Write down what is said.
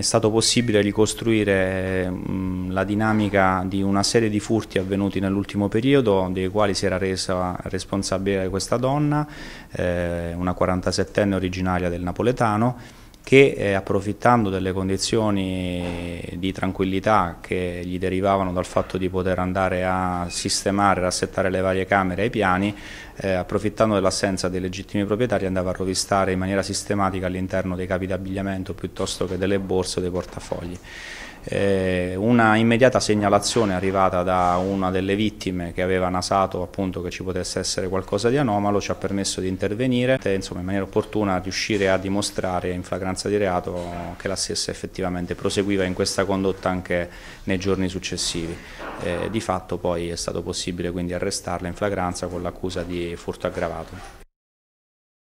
è stato possibile ricostruire mh, la dinamica di una serie di furti avvenuti nell'ultimo periodo, dei quali si era resa responsabile questa donna, eh, una 47enne originaria del Napoletano, che eh, approfittando delle condizioni di tranquillità che gli derivavano dal fatto di poter andare a sistemare, rassettare le varie camere ai piani, eh, approfittando dell'assenza dei legittimi proprietari andava a rovistare in maniera sistematica all'interno dei capi d'abbigliamento piuttosto che delle borse o dei portafogli. Eh, una immediata segnalazione arrivata da una delle vittime che aveva nasato appunto, che ci potesse essere qualcosa di anomalo ci ha permesso di intervenire e insomma, in maniera opportuna riuscire a dimostrare in flagranza di reato che la stessa effettivamente proseguiva in questa condotta anche nei giorni successivi. Eh, di fatto poi è stato possibile quindi arrestarla in flagranza con l'accusa di furto aggravato.